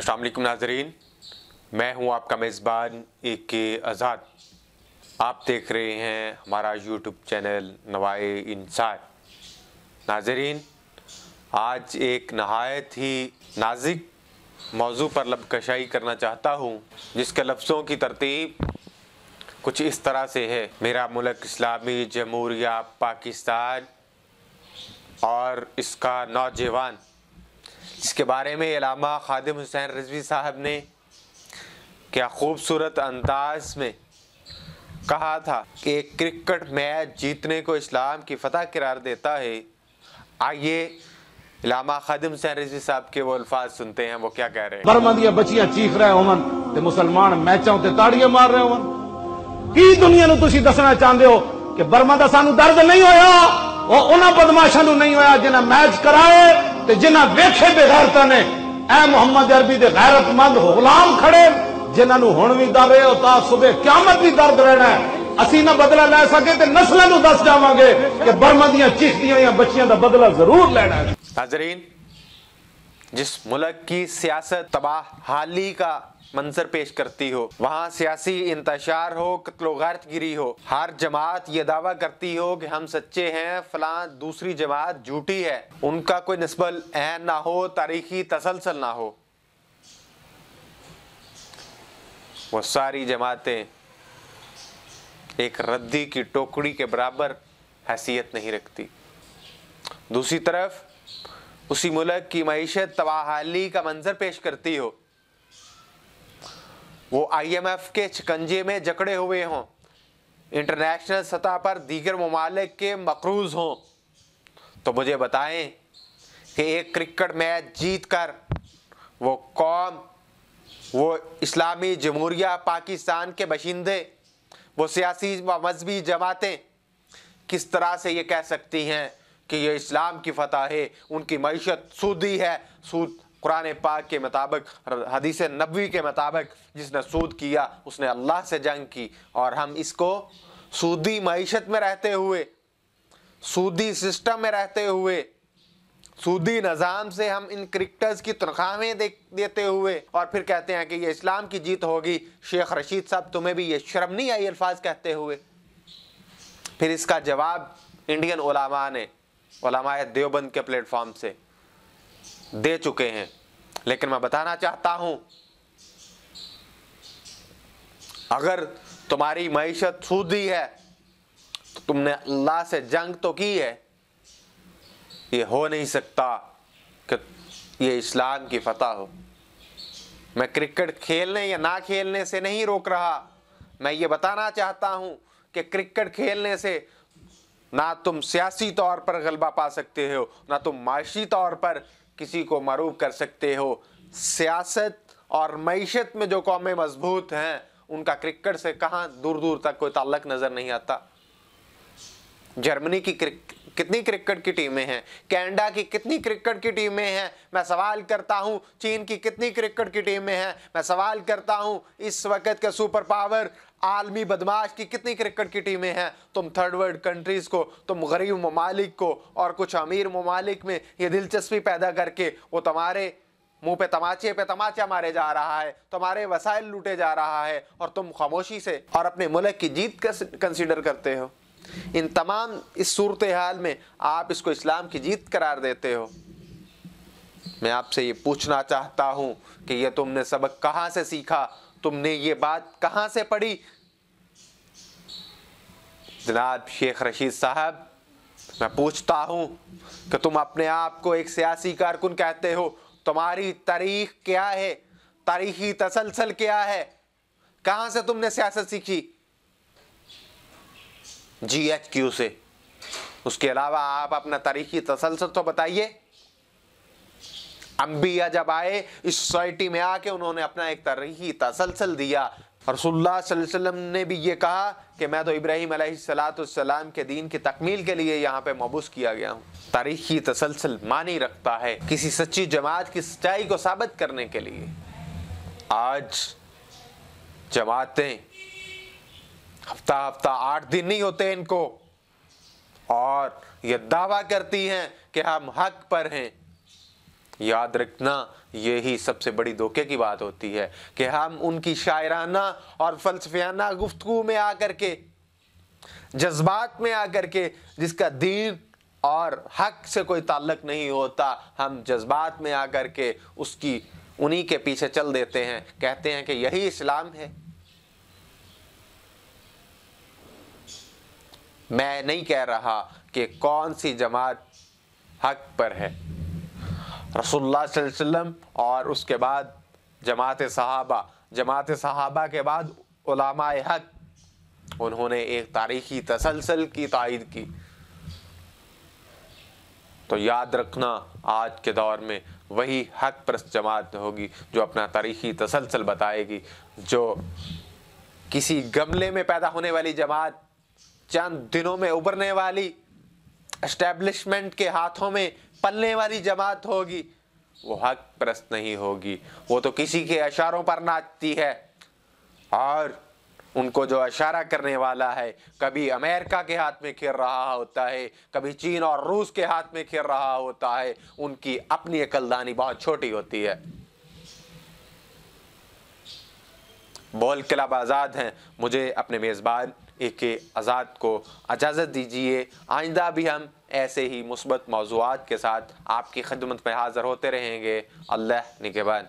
अलकुम नाजरीन मैं हूं आपका मेज़बान ए के आज़ाद आप देख रहे हैं हमारा यूट्यूब चैनल नवाए इंसान नाजरीन आज एक नहायत ही नाजिक मौजू पर लबकशाई करना चाहता हूं जिसके लफ्ज़ों की तरतीब कुछ इस तरह से है मेरा मुल्क इस्लामी जमहूरिया पाकिस्तान और इसका नौजवान जिसके बारे में इलामा खादिम हुसैन रजवी साहब ने क्या खूबसूरत अंदाज में कहा था कि एक क्रिकेट मैच जीतने को इस्लाम की फतह करार देता है आइए इलामा खादिम हुसैन रजवी साहब के वो अल्फाज सुनते हैं वो क्या कह रहे हैं बचिया चीख रहे होमन मुसलमान मैचों ते ताड़ियां मार रहे होमन की दुनिया दसना चाहते हो कि बर्मा का ਬਰਮਾ दर्द नहीं ਦਰਦ ਨਹੀਂ ਹੋਇਆ ਉਹ ਉਹਨਾਂ ਬਦਮਾਸ਼ਾਂ ਨੂੰ ਨਹੀਂ ਹੋਇਆ ਤੇ ਜਿਨ੍ਹਾਂ ਵੇਖੇ ਬੇਗੈਰਤਾਂ ਨੇ ਐ ਮੁਹੰਮਦ ਅਰਬੀ ਦੇ ਗੈਰਤਮੰਦ ਗੁਲਾਮ ਖੜੇ ਜਿਨ੍ਹਾਂ ਨੂੰ ਹੁਣ ਵੀ ਦਵੇ ਉਹ ਤਾਂ ਸਵੇਰ ਕਿਆਮਤ ਦੀ ਦਰਦ ਰਹਿਣਾ ਅਸੀਂ ਨਾ ਬਦਲਾ ਲੈ ਸਕੇ ਤੇ ਨਸਲਾਂ ਨੂੰ ਦੱਸ ਜਾਵਾਂਗੇ ਕਿ ਬਰਮਾ ਦੀਆਂ ਚੀਖਦੀਆਂ ਹੋਈਆਂ ਬੱਚੀਆਂ ਦਾ ਬਦਲਾ ਜ਼ਰੂਰ ਲੈਣਾ ਹੈ ਹਾਜ਼ਰੀਨ जिस मुल्क की सियासत तबाह हाली का मंजर पेश करती हो वहाँ सियासी इंतशार हो कत्लो गिरी हो हर जमात ये दावा करती हो कि हम सच्चे हैं फलां दूसरी जमात झूठी है उनका कोई नस्बल अहम ना हो तारीखी तसलसल ना हो वो सारी जमातें एक रद्दी की टोकरी के बराबर हैसियत नहीं रखती दूसरी तरफ उसी मुल्क की मीशत तबाहली का मंजर पेश करती हो वो आईएमएफ के शिकंजे में जकड़े हुए हों इंटरनेशनल सतह पर दीगर ममालिक के मकरूज हों तो मुझे बताएं कि एक क्रिकेट मैच जीत कर वो कौम वो इस्लामी जमहूरिया पाकिस्तान के बशिंदे वो सियासी व मजहबी जमातें किस तरह से ये कह सकती हैं कि ये इस्लाम की फतह है उनकी मीशत सूदी है सूद कुरान पाक के मुताबिक हदीस नबी के मुताबिक जिसने सूद किया उसने अल्लाह से जंग की और हम इसको सूदी मीशत में रहते हुए सूदी सिस्टम में रहते हुए सूदी निज़ाम से हम इन क्रिकेटर्स की तनख्वाहें दे, देते हुए और फिर कहते हैं कि ये इस्लाम की जीत होगी शेख रशीद साहब तुम्हें भी ये शर्म नहीं आई अल्फाज कहते हुए फिर इसका जवाब इंडियन ओलामा ने वलामाय देवबंद के प्लेटफॉर्म से दे चुके हैं लेकिन मैं बताना चाहता हूं अगर तुम्हारी मीशत सूदी है तो तुमने अल्लाह से जंग तो की है ये हो नहीं सकता कि ये इस्लाम की फतह हो मैं क्रिकेट खेलने या ना खेलने से नहीं रोक रहा मैं ये बताना चाहता हूं कि क्रिकेट खेलने से ना तुम सियासी तौर पर गलबा पा सकते हो ना तुम माशी तौर पर किसी को मरूब कर सकते हो सियासत और मीशत में जो कौमें मजबूत हैं उनका क्रिकेट से कहाँ दूर दूर तक कोई ताल्लक नज़र नहीं आता जर्मनी की क्रिक कितनी क्रिकेट की टीमें हैं कैनेडा की कितनी क्रिकेट की टीमें हैं मैं सवाल करता हूं चीन की कितनी क्रिकेट की टीमें हैं मैं सवाल करता हूं इस वक्त के सुपर पावर आलमी बदमाश की कितनी क्रिकेट की टीमें हैं तुम थर्ड वर्ल्ड कंट्रीज़ को तुम गरीब ममालिक को और कुछ अमीर ममालिक में ये दिलचस्पी पैदा करके वो तुम्हारे मुंह पे तमाचे पे तमाचा मारे जा रहा है तुम्हारे वसाइल लूटे जा रहा है और तुम खामोशी से और अपने मुल्क की जीत कंसिडर करते हो इन तमाम इस सूरत हाल में आप इसको इस्लाम की जीत करार देते हो मैं आपसे ये पूछना चाहता हूँ कि ये तुमने सबक कहाँ से सीखा तुमने ये बात कहाँ से पढ़ी जनाब शेख रशीद साहब मैं पूछता हूँ कि तुम अपने आप को एक सियासी कारकुन कहते हो तुम्हारी तारीख क्या है तारीखी तसलसल क्या है कहाँ से तुमने सियासत सीखी जी एच क्यू से उसके अलावा आप अपना तारीखी तसलसल तो बताइए अम्बिया जब आए इस सोसाइटी में आके उन्होंने अपना एक तारीखी तसलसल दिया वसल्लम ने भी ये कहा कि मैं तो इब्राहिम सलाम के दीन की तकमील के लिए यहाँ पे मबूस किया गया हूँ तारीखी तसलसल मानी रखता है किसी सच्ची जमात की सच्चाई को साबित करने के लिए आज जमातें हफ्ता हफ्ता आठ दिन नहीं होते इनको और ये दावा करती हैं कि हम हक पर हैं याद रखना यही सबसे बड़ी धोखे की बात होती है कि हम उनकी शायराना और फलसफियाना गुफ्तु में आकर के जज्बात में आकर के जिसका दीन और हक से कोई ताल्लक नहीं होता हम जज्बात में आकर के उसकी उन्हीं के पीछे चल देते हैं कहते हैं कि यही इस्लाम है मैं नहीं कह रहा कि कौन सी जमात हक पर है रसोल्ला वसम और उसके बाद जमात सहाबा जमात सहाबा के बाद उलामा हक उन्होंने एक तारीखी तसलसल की तइद की तो याद रखना आज के दौर में वही हक प्रस्त जमात होगी जो अपना तारीखी तसलसल बताएगी जो किसी गमले में पैदा होने वाली जमात चंद दिनों में उभरने वाली एस्टेब्लिशमेंट के हाथों में पलने वाली जमात होगी वो हक प्रस्त नहीं होगी वो तो किसी के इशारों पर नाचती है और उनको जो इशारा करने वाला है कभी अमेरिका के हाथ में खेल रहा होता है कभी चीन और रूस के हाथ में खेल रहा होता है उनकी अपनी अकलदानी बहुत छोटी होती है बॉल क्लब आज़ाद हैं मुझे अपने मेज़बान ए के आज़ाद को इजाज़त दीजिए आइंदा भी हम ऐसे ही मुस्बत मौजूद के साथ आपकी खदमत में हाज़िर होते रहेंगे अल्लाह निगेबान